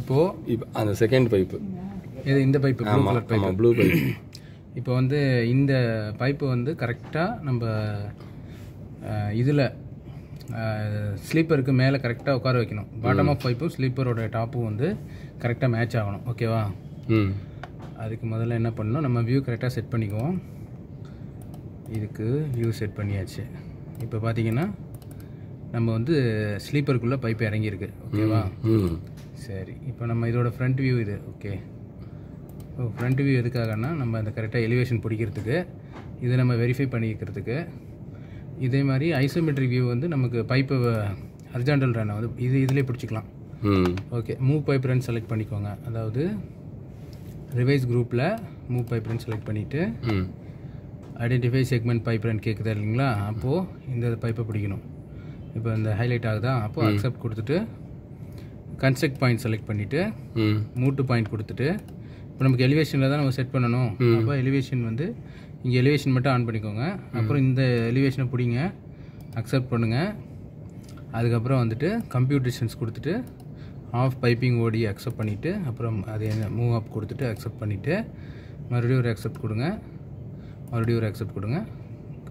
இப்போது இப்போ அந்த செகண்ட் பைப்பு இது இந்த pipe blue pipe blue pipe இப்போ வந்து இந்த பைப்பு வந்து கரெக்டாக நம்ம இதில் ஸ்லீப்பருக்கு மேலே கரெக்டாக உட்கார வைக்கணும் பாட்டம் ஆஃப் பைப்பும் ஸ்லீப்பரோட டாப்பும் வந்து கரெக்டாக மேட்ச் ஆகணும் ஓகேவா அதுக்கு முதல்ல என்ன பண்ணணும் நம்ம வியூ கரெக்டாக செட் பண்ணிக்குவோம் இதுக்கு வியூ செட் பண்ணியாச்சு இப்போ பார்த்தீங்கன்னா நம்ம வந்து ஸ்லீப்பருக்குள்ளே பைப் இறங்கியிருக்கு ஓகேவா சரி இப்போ நம்ம இதோட ஃப்ரண்ட் வியூ இது ஓகே இப்போ ஃப்ரண்ட் வியூ எதுக்காகனா நம்ம அந்த கரெக்டாக எலிவேஷன் பிடிக்கிறதுக்கு இதை நம்ம வெரிஃபை பண்ணிக்கிறதுக்கு இதே மாதிரி ஐசோமெட்ரிக் வியூ வந்து நமக்கு பைப்பு ஹரிஜாண்டல் ரன்னை வந்து இது இதிலே பிடிச்சிக்கலாம் okay move pipe run select பண்ணிக்கோங்க அதாவது ரிவைஸ் குரூப்பில் மூவ் பைப் ரன் செலக்ட் பண்ணிவிட்டு ஐடென்டிஃபை செக்மெண்ட் பைப் ரன் கேட்குதா இல்லைங்களா அப்போது இந்த பைப்பை பிடிக்கணும் இப்போ இந்த ஹைலைட் ஆகுதா அப்போது அக்செப்ட் கொடுத்துட்டு கன்ஸ்ட்ரக்ட் பாயிண்ட் செலக்ட் பண்ணிவிட்டு மூட்டு பாயிண்ட் கொடுத்துட்டு இப்போ நமக்கு எலிவேஷனில் தான் நம்ம செட் பண்ணணும் அப்போ எலிவேஷன் வந்து இங்கே எலிவேஷன் மட்டும் ஆன் பண்ணிக்கோங்க அப்புறம் இந்த எலிவேஷனை பிடிங்க அக்செப்ட் பண்ணுங்கள் அதுக்கப்புறம் வந்துட்டு கம்ப்யூட் கொடுத்துட்டு ஆஃப் பைப்பிங் ஓடி அக்செப்ட் பண்ணிவிட்டு அப்புறம் அதே என்ன மூவ் அப் கொடுத்துட்டு அக்செப்ட் பண்ணிவிட்டு மறுபடியும் ஒரு அக்செப்ட் கொடுங்க மறுபடியும் ஒரு அக்செப்ட் கொடுங்க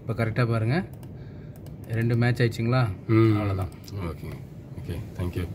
இப்போ கரெக்டாக பாருங்கள் ரெண்டு மேட்ச் ஆயிடுச்சிங்களா அவ்வளோதான் ஓகே ஓகே தேங்க்யூ